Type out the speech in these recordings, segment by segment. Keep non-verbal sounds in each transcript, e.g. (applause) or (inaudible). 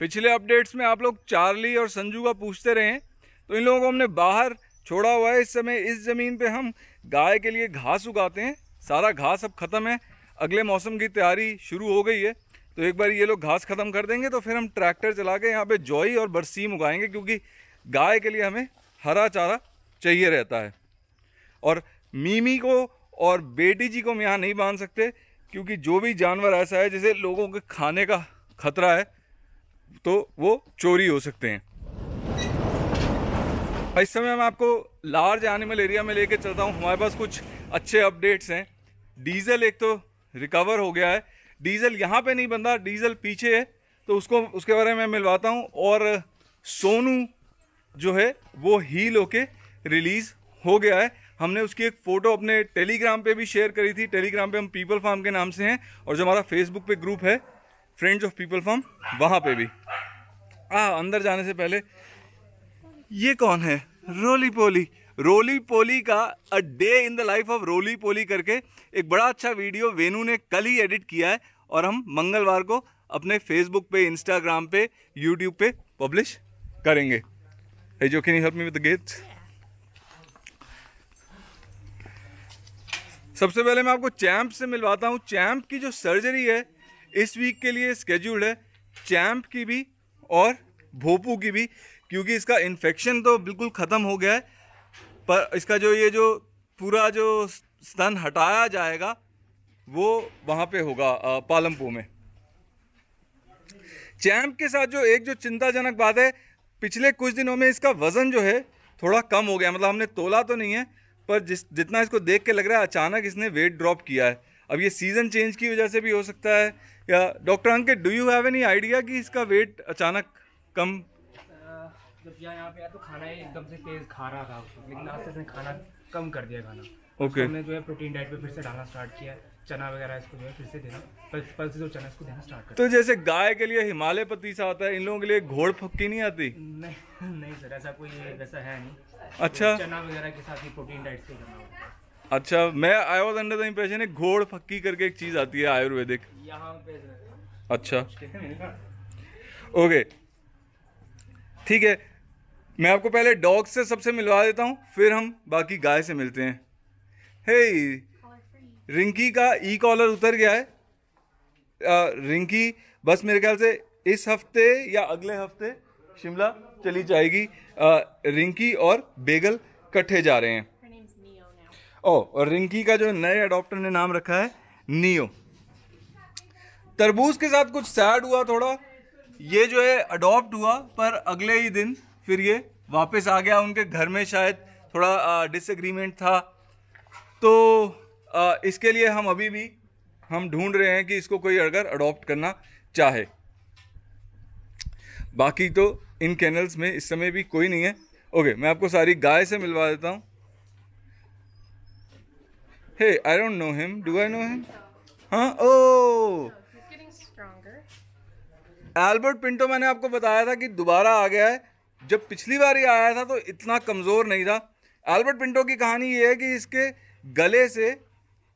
पिछले अपडेट्स में आप लोग चार्ली और संजू का पूछते रहे तो इन लोगों को हमने बाहर छोड़ा हुआ है इस समय इस ज़मीन पे हम गाय के लिए घास उगाते हैं सारा घास अब ख़त्म है अगले मौसम की तैयारी शुरू हो गई है तो एक बार ये लोग घास ख़त्म कर देंगे तो फिर हम ट्रैक्टर चला के यहाँ पे जॉई और बरसीम उगाएंगे क्योंकि गाय के लिए हमें हरा चारा चाहिए रहता है और मीमी को और बेटी जी को हम यहाँ नहीं बांध सकते क्योंकि जो भी जानवर ऐसा है जिसे लोगों के खाने का खतरा है तो वो चोरी हो सकते हैं इस समय मैं आपको लार्ज एनिमल एरिया में लेके चलता हूँ हमारे पास कुछ अच्छे अपडेट्स हैं डीजल एक तो रिकवर हो गया है डीजल यहाँ पे नहीं बंदा डीजल पीछे है तो उसको उसके बारे में मिलवाता हूँ और सोनू जो है वो हील होके रिलीज़ हो गया है हमने उसकी एक फ़ोटो अपने टेलीग्राम पे भी शेयर करी थी टेलीग्राम पे हम पीपल फार्म के नाम से हैं और जो हमारा फेसबुक पे ग्रुप है फ्रेंड्स ऑफ पीपल फ्रॉम वहाँ पे भी आ अंदर जाने से पहले ये कौन है रोली पोली रोली पोली का a day in the life of Roli Poli करके एक बड़ा अच्छा वीडियो वेनू ने कल ही एडिट किया है और हम मंगलवार को अपने फेसबुक पे इंस्टाग्राम पे यूट्यूब पे पब्लिश करेंगे Hey Joe, can you help me with the gates? सबसे पहले मैं आपको चैम्प से मिलवाता हूँ चैम्प की जो सर्जरी है इस वीक के लिए स्केड्यूल्ड है चैम्प की भी और भोपू की भी क्योंकि इसका इन्फेक्शन तो बिल्कुल ख़त्म हो गया है पर इसका जो ये जो पूरा जो स्तन हटाया जाएगा वो वहाँ पे होगा पालमपुर में चैम्प के साथ जो एक जो चिंताजनक बात है पिछले कुछ दिनों में इसका वज़न जो है थोड़ा कम हो गया मतलब हमने तोला तो नहीं है पर जिस जितना इसको देख के लग रहा है अचानक इसने वेट ड्रॉप किया है अब ये सीज़न चेंज की वजह से भी हो सकता है या doctor Ankit do you have any idea कि इसका वेट अचानक कम जब यहाँ पे आया तो खाना एकदम से तेज खा रहा था उसको लेकिन आज से खाना कम कर दिया खाना ओके okay. जो है प्रोटीन डाइट पे फिर से डालना स्टार्ट किया चना वगैरह इसको जो है फिर से देना जो चना इसको देना स्टार्ट कर तो जैसे गाय के लिए हिमालय पतीसा आता है इन लोगों के लिए घोड़ फक्की नहीं आती नहीं (laughs) नहीं सर ऐसा कोई वैसा है नहीं अच्छा चना वगैरह के साथ ही प्रोटीन डाइट से करना होता है अच्छा मैं I was under the impression है घोड़ फक्की करके एक चीज आती है आयुर्वेदिक अच्छा ओके ठीक है मैं आपको पहले डॉग से सबसे मिलवा देता हूँ फिर हम बाकी गाय से मिलते हैं हे रिंकी का ई कॉलर उतर गया है आ, रिंकी बस मेरे ख्याल से इस हफ्ते या अगले हफ्ते शिमला चली जाएगी आ, रिंकी और बेगल कट्ठे जा रहे हैं ओ और रिंकी का जो नए अडोप्टर ने नाम रखा है नियो तरबूज के साथ कुछ सैड हुआ थोड़ा ये जो है अडॉप्ट हुआ पर अगले ही दिन फिर ये वापस आ गया उनके घर में शायद थोड़ा डिसएग्रीमेंट था तो आ, इसके लिए हम अभी भी हम ढूंढ रहे हैं कि इसको कोई अगर अडॉप्ट करना चाहे बाकी तो इन कैनल्स में इस समय भी कोई नहीं है ओके मैं आपको सारी गाय से मिलवा देता हूँ Hey, I don't know him. Do I know him? हाँ ओ एल्बर्ट पिंटो मैंने आपको बताया था कि दोबारा आ गया है जब पिछली बार ही आया था तो इतना कमज़ोर नहीं था एल्बर्ट पिंटो की कहानी ये है कि इसके गले से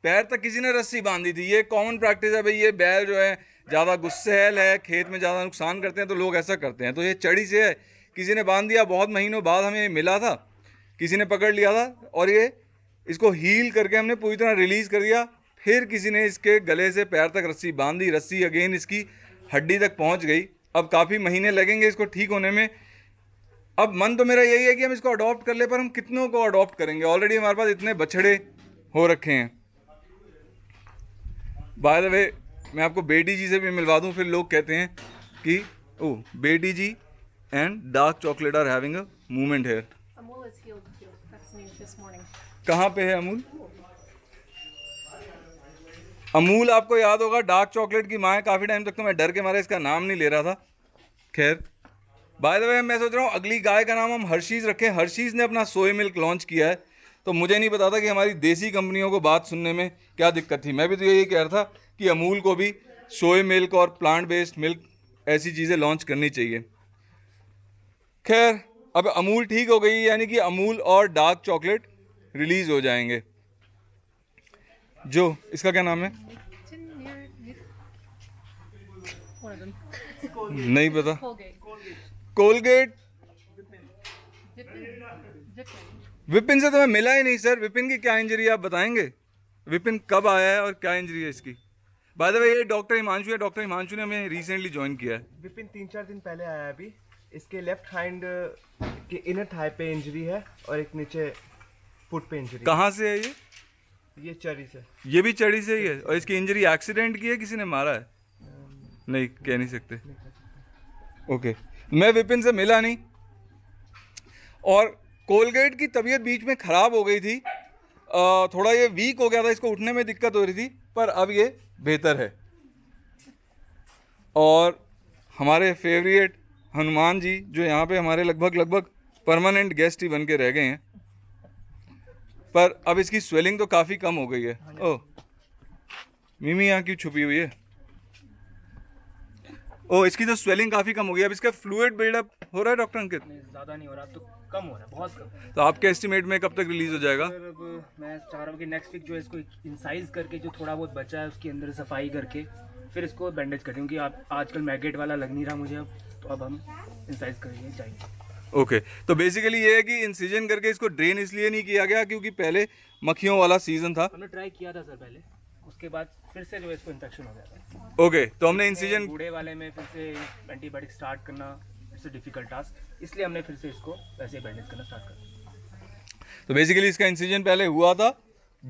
पैर तक किसी ने रस्सी बांध दी थी ये कॉमन प्रैक्टिस है भाई ये बैल जो है ज़्यादा गुस्सेल है खेत में ज़्यादा नुकसान करते हैं तो लोग ऐसा करते हैं तो ये चढ़ी से है किसी ने बांध दिया बहुत महीनों बाद हमें मिला था किसी ने पकड़ लिया था और ये इसको हील करके हमने पूरी तरह रिलीज़ कर दिया फिर किसी ने इसके गले से पैर तक रस्सी बांध दी रस्सी अगेन इसकी हड्डी तक पहुंच गई अब काफ़ी महीने लगेंगे इसको ठीक होने में अब मन तो मेरा यही है कि हम इसको अडॉप्ट कर ले पर हम कितनों को अडॉप्ट करेंगे ऑलरेडी हमारे पास इतने बछड़े हो रखे हैं बाय द वे मैं आपको बेटी जी से भी मिलवा दूँ फिर लोग कहते हैं कि ओ बेटी जी and dark chocolate are having a movement here कहाँ पे है अमूल अमूल आपको याद होगा डार्क चॉकलेट की माँ है काफ़ी टाइम तक तो मैं डर के मारे इसका नाम नहीं ले रहा था खैर बाय द वे मैं सोच रहा हूँ अगली गाय का नाम हम हर्शीज़ रखें हर्षीज ने अपना सोए मिल्क लॉन्च किया है तो मुझे नहीं पता था कि हमारी देसी कंपनियों को बात सुनने में क्या दिक्कत थी मैं भी तो यही कह रहा था कि अमूल को भी सोए मिल्क और प्लांट बेस्ड मिल्क ऐसी चीज़ें लॉन्च करनी चाहिए खैर अब अमूल ठीक हो गई यानी कि अमूल और डार्क चॉकलेट रिलीज़ हो जाएंगे जो इसका क्या नाम है नहीं पता कोलगेट विपिन से तो मैं मिला ही नहीं सर विपिन की क्या इंजरी है आप बताएंगे विपिन कब आया है और क्या इंजरी है इसकी बाय द वे ये डॉक्टर हिमांशु है डॉक्टर हिमांशु ने हमें रिसेंटली ज्वाइन किया है विपिन तीन चार दिन पहले आया है अभी इसके लेफ्ट हैंड के इनर थाई पे इंजरी है और एक नीचे फुट पे इंजरी कहाँ से है ये ये चरी से ये भी चरी से ही है और इसकी इंजरी एक्सीडेंट की है किसी ने मारा है नहीं कह नहीं सकते ओके मैं विपिन से मिला नहीं और कोलगेट की तबीयत बीच में ख़राब हो गई थी आ, थोड़ा ये वीक हो गया था इसको उठने में दिक्कत हो रही थी पर अब ये बेहतर है और हमारे फेवरेट हनुमान जी जो यहाँ पे हमारे लगभग लगभग परमानेंट गेस्ट ही बन के रह गए हैं पर अब इसकी स्वेलिंग तो काफ़ी कम हो गई है हाँ ओ मिमी यहाँ क्यों छुपी हुई है ओ इसकी तो स्वेलिंग काफ़ी कम हो गई अब इसका फ्लूड बिल्डअप हो रहा है डॉक्टर अंकित ज़्यादा नहीं हो रहा तो कम हो रहा है बहुत कम तो आपके एस्टिमेट में कब तक रिलीज हो जाएगा मैं चाह रहा हूँ कि नेक्स्ट वीक जो इसको इंसाइज करके जो थोड़ा बहुत बचा है उसके अंदर सफाई करके फिर इसको बैंडेज करें क्योंकि आप आजकल मैगेट वाला लग नहीं रहा मुझे अब तो अब हम इंसाइज करेंगे चाहिए ओके okay. तो बेसिकली ये है कि इंसिजन करके इसको ड्रेन इसलिए नहीं किया गया क्योंकि पहले मक्खियों वाला सीजन था हमने ट्राई किया था सर पहले उसके बाद फिर से जो है इसको इन्फेक्शन हो गया था ओके तो हमने इंसिजन बूढ़े वाले में फिर से एंटीबायोटिक स्टार्ट करना इट्स डिफिकल्ट टास्क इसलिए हमने फिर से इसको वैसे बैंडेज करना स्टार्ट कर दिया तो बेसिकली इसका इंसीजन पहले हुआ था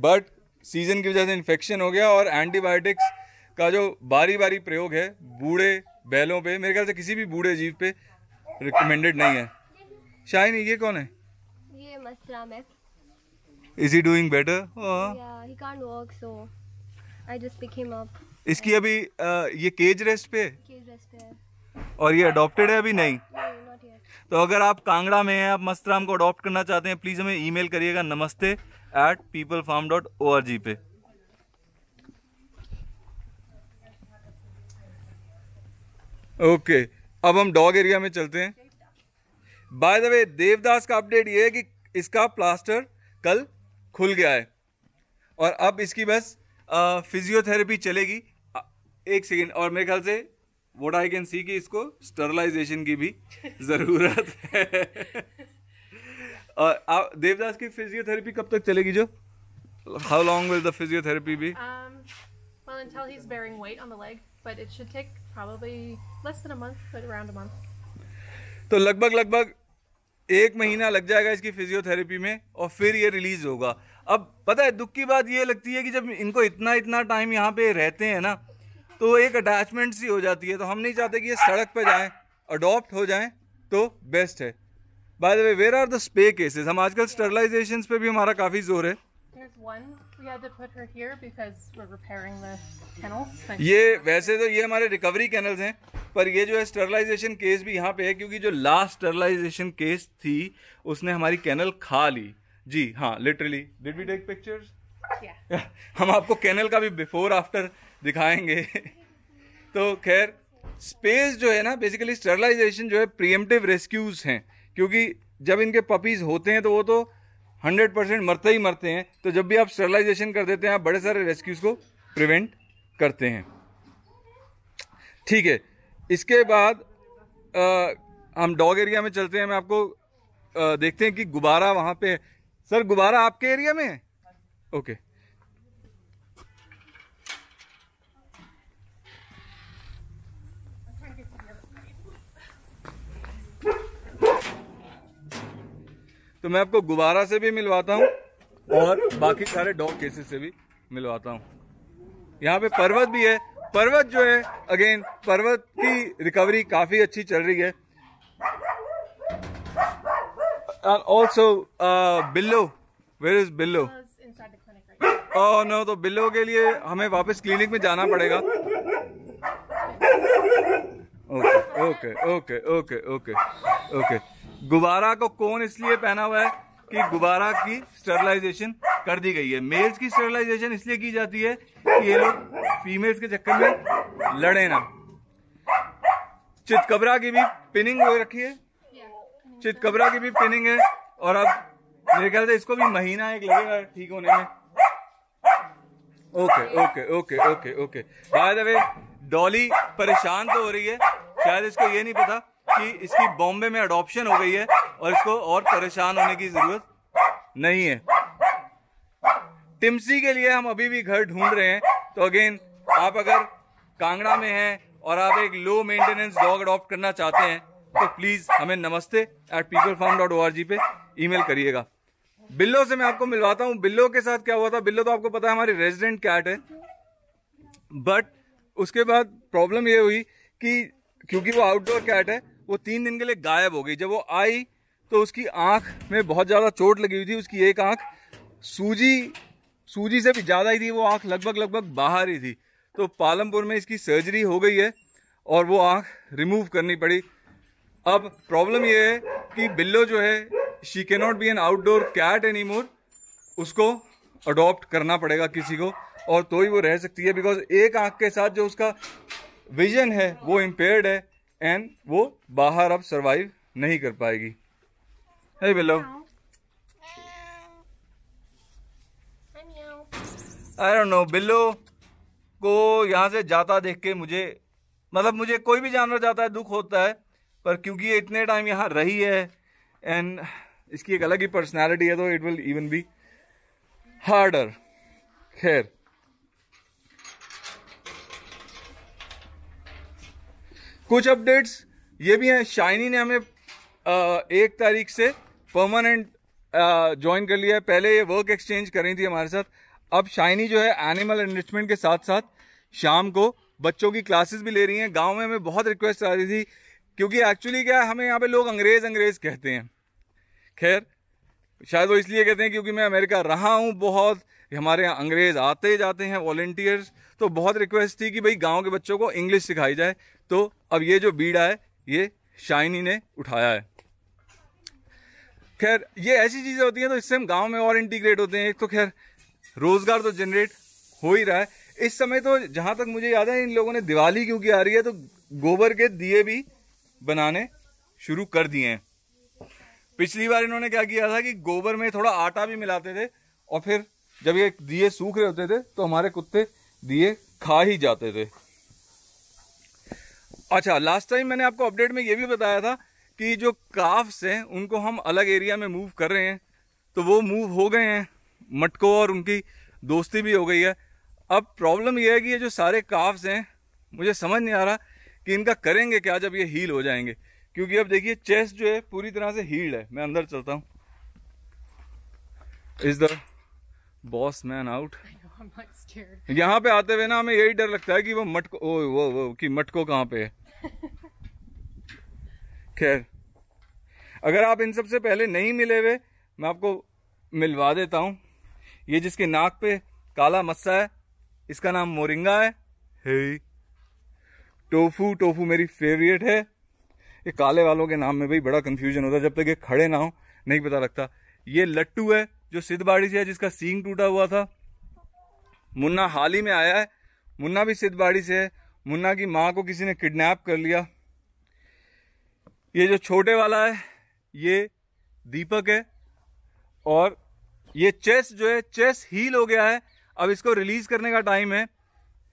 बट सीजन की वजह से इन्फेक्शन हो गया और एंटीबायोटिक्स का जो बारी बारी प्रयोग है बूढ़े बैलों पे मेरे ख्याल से किसी भी बूढ़े जीव पे रिकमेंडेड नहीं है शाइन ये कौन है ये मस्तराम है इज ही डूइंग बेटर या he can't work so I just pick him up इसकी अभी ये केज रेस्ट पे केज रेस्ट पे है और ये अडॉप्टेड है अभी नहीं तो अगर आप कांगड़ा में हैं आप मस्तराम को अडॉप्ट करना चाहते हैं प्लीज़ हमें ईमेल करिएगा namaste at people farm dot O R G पे ओके अब हम डॉग एरिया में चलते हैं बाय द वे देवदास का अपडेट ये है कि इसका प्लास्टर कल खुल गया है और अब इसकी बस फिजियोथेरेपी चलेगी एक सेकेंड और मेरे ख्याल से वोट आई कैन सी कि इसको स्टरलाइजेशन की भी (laughs) ज़रूरत है और आप देवदास की फिजियोथेरेपी कब तक चलेगी जो how long will the physiotherapy भी Well, until he's bearing weight on the leg, but it should take probably less than a month, but around a month. तो लगभग लगभग एक महीना लग जाएगा इसकी फिजियोथेरेपी में और फिर ये रिलीज़ होगा अब पता है दुख की बात ये लगती है कि जब इनको इतना इतना टाइम यहाँ पे रहते हैं ना तो एक अटैचमेंट सी हो जाती है तो हम नहीं चाहते कि ये सड़क पर जाएँ अडोप्ट हो जाएँ तो बेस्ट है by the way where are the spay cases हम आजकल स्टरलाइजेशन पे भी हमारा काफ़ी जोर है We ये वैसे तो ये हमारे रिकवरी कैनल्स हैं पर ये जो है स्टरलाइजेशन केस भी यहाँ पे है क्योंकि जो लास्ट स्टरलाइजेशन केस थी उसने हमारी कैनल खा ली जी हाँ literally did we take pictures हम आपको कैनल का भी बिफोर आफ्टर दिखाएंगे (laughs) तो खैर स्पेस जो है ना बेसिकली स्टरलाइजेशन जो है प्रियमटिव रेस्क्यूज हैं क्योंकि जब इनके पपीज होते हैं तो वो तो हंड्रेड परसेंट मरते ही मरते हैं तो जब भी आप स्टरलाइजेशन कर देते हैं आप बड़े सारे रेस्क्यूज को प्रिवेंट करते हैं ठीक है इसके बाद आ, हम डॉग एरिया में चलते हैं मैं आपको आ, देखते हैं कि गुब्बारा वहाँ पे है सर गुब्बारा आपके एरिया में है ओके okay. तो मैं आपको गुब्बारा से भी मिलवाता हूँ और बाकी सारे डॉग केसेस से भी मिलवाता हूँ यहाँ पे पर्वत भी है पर्वत जो है अगेन पर्वत की रिकवरी काफी अच्छी चल रही है and also uh, Billo. Where is Billo? Oh no, तो बिल्लो के लिए हमें वापस क्लिनिक में जाना पड़ेगा okay. Okay okay okay okay okay गुब्बारा को कौन इसलिए पहना हुआ है कि गुब्बारा की स्टरलाइजेशन कर दी गई है मेल्स की स्टरलाइजेशन इसलिए की जाती है कि ये लोग फीमेल्स के चक्कर में लड़े ना चितकबरा की भी पिनिंग हो रखी है चितकबरा की भी पिनिंग है और अब मेरे ख्याल से इसको भी महीना एक लगेगा ठीक होने में okay okay okay okay okay by the way Dolly परेशान तो हो रही है शायद इसको ये नहीं पता कि इसकी बॉम्बे में अडॉप्शन हो गई है और इसको और परेशान होने की ज़रूरत नहीं है टिमसी के लिए हम अभी भी घर ढूंढ रहे हैं तो अगेन आप अगर कांगड़ा में हैं और आप एक लो मेंटेनेंस डॉग अडॉप्ट करना चाहते हैं तो प्लीज़ हमें namaste at people farm dot O R G पे ईमेल करिएगा बिल्लो से मैं आपको मिलवाता हूँ बिल्लो के साथ क्या हुआ था बिल्लो तो आपको पता है हमारी रेजिडेंट कैट है बट उसके बाद प्रॉब्लम ये हुई कि क्योंकि वो आउटडोर कैट है वो तीन दिन के लिए गायब हो गई जब वो आई तो उसकी आंख में बहुत ज़्यादा चोट लगी हुई थी उसकी एक आंख सूजी सूजी से भी ज़्यादा ही थी वो आंख लगभग लगभग बाहर ही थी तो पालमपुर में इसकी सर्जरी हो गई है और वो आंख रिमूव करनी पड़ी अब प्रॉब्लम ये है कि बिल्लो जो है she can not be an outdoor cat any more उसको अडॉप्ट करना पड़ेगा किसी को और तो ही वो रह सकती है बिकॉज एक आंख के साथ जो उसका विजन है वो इम्पेयर्ड है एंड वो बाहर अब सर्वाइव नहीं कर पाएगी है बिलो आई डोंट नो बिल्लो को यहाँ से जाता देख के मुझे मतलब मुझे कोई भी जानवर जाता है दुख होता है पर क्योंकि ये इतने टाइम यहाँ रही है एंड इसकी एक अलग ही पर्सनैलिटी है तो it will even be harder खैर कुछ अपडेट्स ये भी हैं शाइनी ने हमें एक तारीख से परमानेंट ज्वाइन कर लिया है पहले ये वर्क एक्सचेंज कर रही थी हमारे साथ अब शाइनी जो है एनिमल एनरिचमेंट के साथ साथ शाम को बच्चों की क्लासेस भी ले रही हैं गांव में हमें बहुत रिक्वेस्ट आ रही थी क्योंकि एक्चुअली क्या है हमें यहाँ पे लोग अंग्रेज अंग्रेज कहते हैं खैर शायद वो इसलिए कहते हैं क्योंकि मैं अमेरिका रहा हूँ बहुत हमारे यहाँ अंग्रेज आते जाते हैं वॉल्टियर्स तो बहुत रिक्वेस्ट थी कि भाई गाँव के बच्चों को इंग्लिश सिखाई जाए तो अब ये जो बीड़ा है ये शाइनी ने उठाया है खैर ये ऐसी चीज़ें होती हैं तो इससे हम गांव में और इंटीग्रेट होते हैं एक तो खैर रोज़गार तो जनरेट हो ही रहा है इस समय तो जहाँ तक मुझे याद है इन लोगों ने दिवाली क्योंकि आ रही है तो गोबर के दिए भी बनाने शुरू कर दिए हैं पिछली बार इन्होंने क्या किया था कि गोबर में थोड़ा आटा भी मिलाते थे और फिर जब ये दिए सूख रहे होते थे तो हमारे कुत्ते दिए खा ही जाते थे अच्छा लास्ट टाइम मैंने आपको अपडेट में ये भी बताया था कि जो काफ्स हैं उनको हम अलग एरिया में मूव कर रहे हैं तो वो मूव हो गए हैं मटको और उनकी दोस्ती भी हो गई है अब प्रॉब्लम यह है कि ये जो सारे काफ्स हैं मुझे समझ नहीं आ रहा कि इनका करेंगे क्या जब ये हील हो जाएंगे क्योंकि अब देखिए चेस्ट जो है पूरी तरह से हील्ड है मैं अंदर चलता हूँ is the boss man out यहाँ पे आते हुए ना हमें यही डर लगता है कि वो मटको ओ, वो, वो कि मटको कहाँ पे है खैर अगर आप इन सबसे पहले नहीं मिले हुए मैं आपको मिलवा देता हूँ ये जिसके नाक पे काला मस्सा है इसका नाम मोरिंगा है हे टोफू टोफू मेरी फेवरेट है ये काले वालों के नाम में भाई बड़ा कंफ्यूजन होता है जब तक ये खड़े ना हो नहीं पता लगता ये लट्टू है जो सिद्ध बाड़ी से है जिसका सींग टूटा हुआ था मुन्ना हाल ही में आया है मुन्ना भी सिद्ध बाड़ी से है मुन्ना की माँ को किसी ने किडनैप कर लिया ये जो छोटे वाला है ये दीपक है और ये चेस जो है चेस हील हो गया है अब इसको रिलीज करने का टाइम है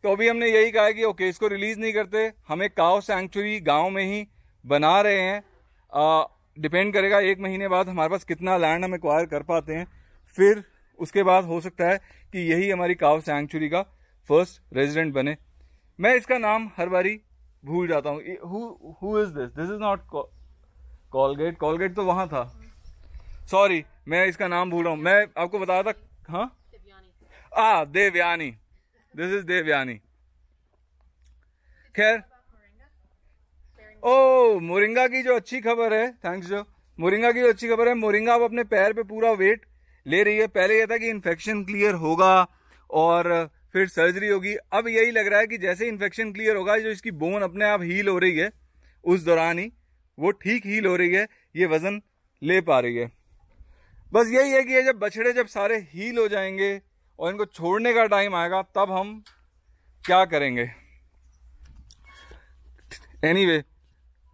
तो अभी हमने यही कहा कि ओके इसको रिलीज नहीं करते हमें काव सेंचुरी गांव में ही बना रहे हैं डिपेंड करेगा एक महीने बाद हमारे पास कितना लैंड हम एक्वायर कर पाते हैं फिर उसके बाद हो सकता है कि यही हमारी काव सेंचुरी का फर्स्ट रेजिडेंट बने मैं इसका नाम हर बारी भूल जाता हूँ who is this this is not Colgate Colgate तो वहाँ था सॉरी मैं इसका नाम भूल रहा हूँ मैं आपको बता था हाँ आ देवयानी दिस इज देवयानी खैर ओ oh, मोरिंगा की जो अच्छी खबर है थैंक्स जो मोरिंगा की जो अच्छी खबर है मोरिंगा अब अपने पैर पे पूरा वेट ले रही है पहले यह था कि इन्फेक्शन क्लियर होगा और फिर सर्जरी होगी अब यही लग रहा है कि जैसे इन्फेक्शन क्लियर होगा जो इसकी बोन अपने आप हील हो रही है उस दौरान ही वो ठीक हील हो रही है ये वज़न ले पा रही है बस यही है कि ये जब बछड़े जब सारे हील हो जाएंगे और इनको छोड़ने का टाइम आएगा तब हम क्या करेंगे एनीवे anyway,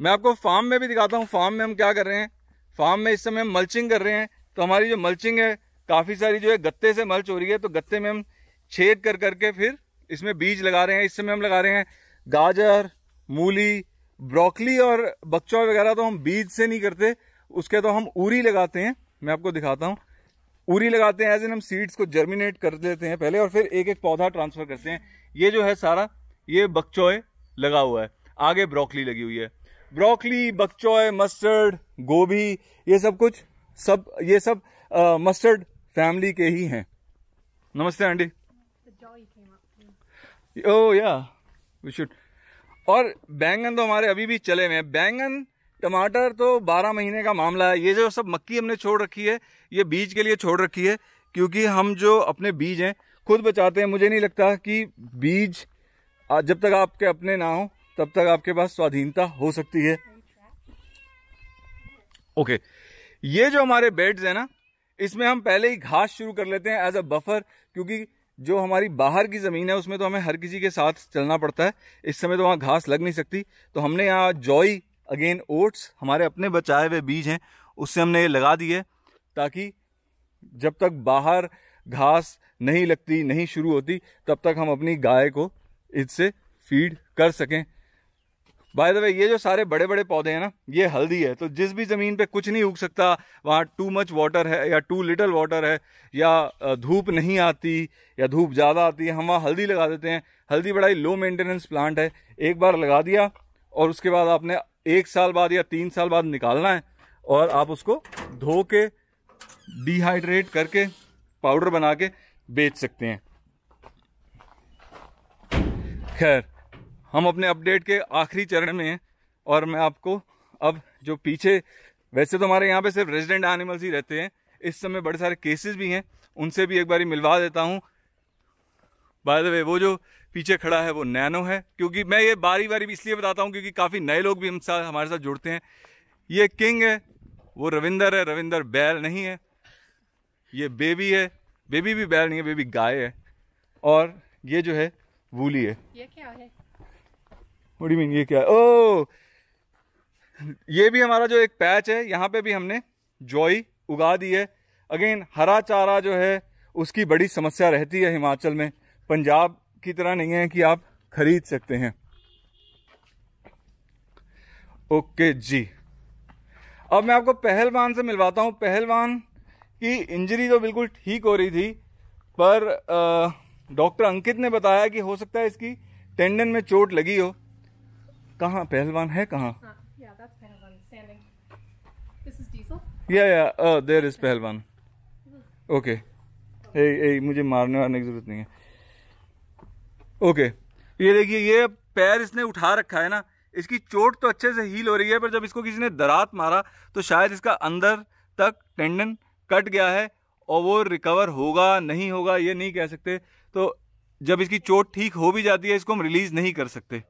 मैं आपको फार्म में भी दिखाता हूँ फार्म में हम क्या कर रहे हैं फार्म में इस समय हम मल्चिंग कर रहे हैं तो हमारी जो मल्चिंग है काफ़ी सारी जो है गत्ते से मल्च हो रही है तो गत्ते में हम छेद कर करके फिर इसमें बीज लगा रहे हैं इस समय हम लगा रहे हैं गाजर मूली ब्रोकली और बक्चवा वगैरह तो हम बीज से नहीं करते उसके तो हम उरी लगाते हैं मैं आपको दिखाता हूँ उरी लगाते हैं एज एन हम सीड्स को जर्मिनेट कर लेते हैं पहले और फिर एक एक पौधा ट्रांसफर करते हैं ये जो है सारा ये बक्चोय लगा हुआ है आगे ब्रोकली लगी हुई है ब्रोकली बक्चोय मस्टर्ड गोभी ये सब कुछ सब ये सब मस्टर्ड फैमिली के ही हैं नमस्ते aunty all came up Oh yeah, we should. और बैंगन तो हमारे अभी भी चले हुए हैं बैंगन टमाटर तो 12 महीने का मामला है ये जो सब मक्की हमने छोड़ रखी है ये बीज के लिए छोड़ रखी है क्योंकि हम जो अपने बीज हैं खुद बचाते हैं मुझे नहीं लगता कि बीज जब तक आपके अपने ना हो तब तक आपके पास स्वाधीनता हो सकती है ओके ये जो हमारे बेड्स हैं ना इसमें हम पहले ही घास शुरू कर लेते हैं एज अ बफर क्योंकि जो हमारी बाहर की ज़मीन है उसमें तो हमें हर किसी के साथ चलना पड़ता है इस समय तो वहाँ घास लग नहीं सकती तो हमने यहाँ जॉई अगेन ओट्स हमारे अपने बचाए हुए बीज हैं उससे हमने ये लगा दिए ताकि जब तक बाहर घास नहीं लगती नहीं शुरू होती तब तक हम अपनी गाय को इससे फीड कर सकें बाय द वे ये जो सारे बड़े बड़े पौधे हैं ना ये हल्दी है तो जिस भी ज़मीन पे कुछ नहीं उग सकता वहाँ टू मच वाटर है या टू लिटल वाटर है या धूप नहीं आती या धूप ज़्यादा आती है हम वहाँ हल्दी लगा देते हैं हल्दी बड़ा ही लो मेंटेनेंस प्लांट है एक बार लगा दिया और उसके बाद आपने एक साल बाद या तीन साल बाद निकालना है और आप उसको धो के डिहाइड्रेट करके पाउडर बना के बेच सकते हैं खैर हम अपने अपडेट के आखिरी चरण में हैं और मैं आपको अब जो पीछे वैसे तो हमारे यहाँ पे सिर्फ रेजिडेंट एनिमल्स ही रहते हैं इस समय बड़े सारे केसेस भी हैं उनसे भी एक बार मिलवा देता हूँ बाय द वे वो जो पीछे खड़ा है वो नैनो है क्योंकि मैं ये बारी बारी भी इसलिए बताता हूँ क्योंकि काफ़ी नए लोग भी हम साथ हमारे साथ जुड़ते हैं ये किंग है वो रविंदर है रविंदर बैल नहीं है ये बेबी है बेबी भी बैल नहीं है बेबी गाय है और ये जो है वूली है ये क्या है What do you mean ये क्या ओ oh! ये भी हमारा जो एक पैच है यहाँ पे भी हमने जॉई उगा दी है अगेन हरा चारा जो है उसकी बड़ी समस्या रहती है हिमाचल में पंजाब की तरह नहीं है कि आप खरीद सकते हैं ओके जी अब मैं आपको पहलवान से मिलवाता हूँ पहलवान की इंजरी तो बिल्कुल ठीक हो रही थी पर डॉक्टर अंकित ने बताया कि हो सकता है इसकी टेंडन में चोट लगी हो कहाँ पहलवान है कहाँ या या देर इज पहलवान ओके मुझे मारने वारने की जरूरत नहीं है ओके okay. ये देखिए ये पैर इसने उठा रखा है ना इसकी चोट तो अच्छे से हील हो रही है पर जब इसको किसी ने दरात मारा तो शायद इसका अंदर तक टेंडन कट गया है और वो रिकवर होगा नहीं होगा ये नहीं कह सकते तो जब इसकी चोट ठीक हो भी जाती है इसको हम रिलीज़ नहीं कर सकते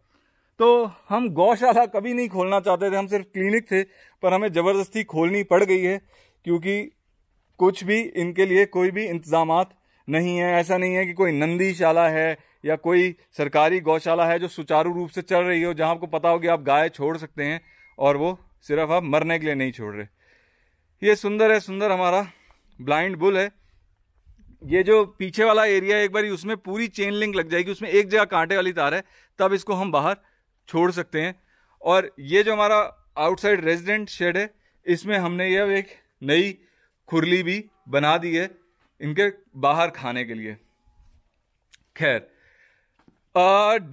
तो हम गौशाला कभी नहीं खोलना चाहते थे हम सिर्फ क्लिनिक थे पर हमें ज़बरदस्ती खोलनी पड़ गई है क्योंकि कुछ भी इनके लिए कोई भी इंतजाम नहीं है ऐसा नहीं है कि कोई नंदीशाला है या कोई सरकारी गौशाला है जो सुचारू रूप से चल रही हो जहाँ आपको पता हो कि आप गाय छोड़ सकते हैं और वो सिर्फ आप मरने के लिए नहीं छोड़ रहे ये सुंदर है सुंदर हमारा ब्लाइंड बुल है ये जो पीछे वाला एरिया है एक बार उसमें पूरी चेन लिंक लग जाएगी उसमें एक जगह कांटे वाली तार है तब इसको हम बाहर छोड़ सकते हैं और ये जो हमारा आउटसाइड रेजिडेंट शेड है इसमें हमने यह एक नई खुरली भी बना दी है इनके बाहर खाने के लिए खैर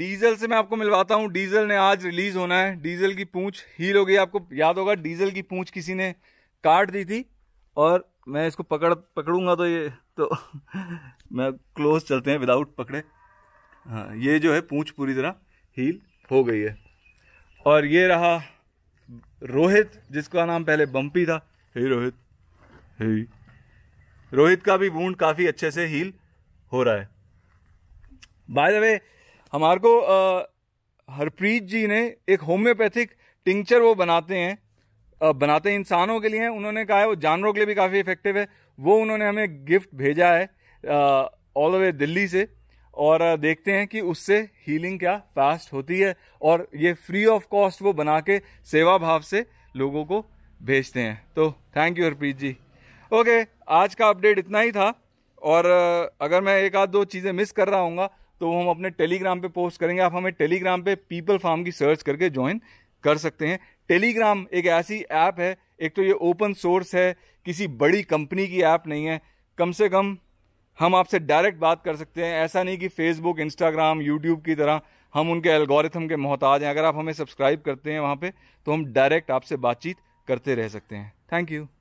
डीजल से मैं आपको मिलवाता हूँ डीजल ने आज रिलीज होना है डीजल की पूंछ हील हो गई आपको याद होगा डीजल की पूंछ किसी ने काट दी थी और मैं इसको पकड़ पकड़ूंगा तो ये तो (laughs) मैं क्लोज चलते हैं विदाउट पकड़े हाँ ये जो है पूंछ पूरी तरह हील हो गई है और ये रहा रोहित जिसका नाम पहले बम्पी था हे रोहित हे रोहित का भी बूंद काफ़ी अच्छे से हील हो रहा है बाय द वे हमारे को हरप्रीत जी ने एक होम्योपैथिक टिंचर वो बनाते हैं आ, बनाते इंसानों के लिए हैं उन्होंने कहा है वो जानवरों के लिए भी काफ़ी इफेक्टिव है वो उन्होंने हमें गिफ्ट भेजा है ऑल द वे दिल्ली से और देखते हैं कि उससे हीलिंग क्या फास्ट होती है और ये फ्री ऑफ कॉस्ट वो बना के सेवा भाव से लोगों को भेजते हैं तो thank you Harpreet ji okay आज का अपडेट इतना ही था और अगर मैं एक आध दो चीज़ें मिस कर रहा हूँ तो हम अपने टेलीग्राम पे पोस्ट करेंगे आप हमें टेलीग्राम पे पीपल फार्म की सर्च करके ज्वाइन कर सकते हैं टेलीग्राम एक ऐसी ऐप है एक तो ये ओपन सोर्स है किसी बड़ी कंपनी की ऐप नहीं है कम से कम हम आपसे डायरेक्ट बात कर सकते हैं ऐसा नहीं कि फेसबुक इंस्टाग्राम यूट्यूब की तरह हम उनके एल्गोरिथम के मोहताज हैं अगर आप हमें सब्सक्राइब करते हैं वहाँ पे तो हम डायरेक्ट आपसे बातचीत करते रह सकते हैं थैंक यू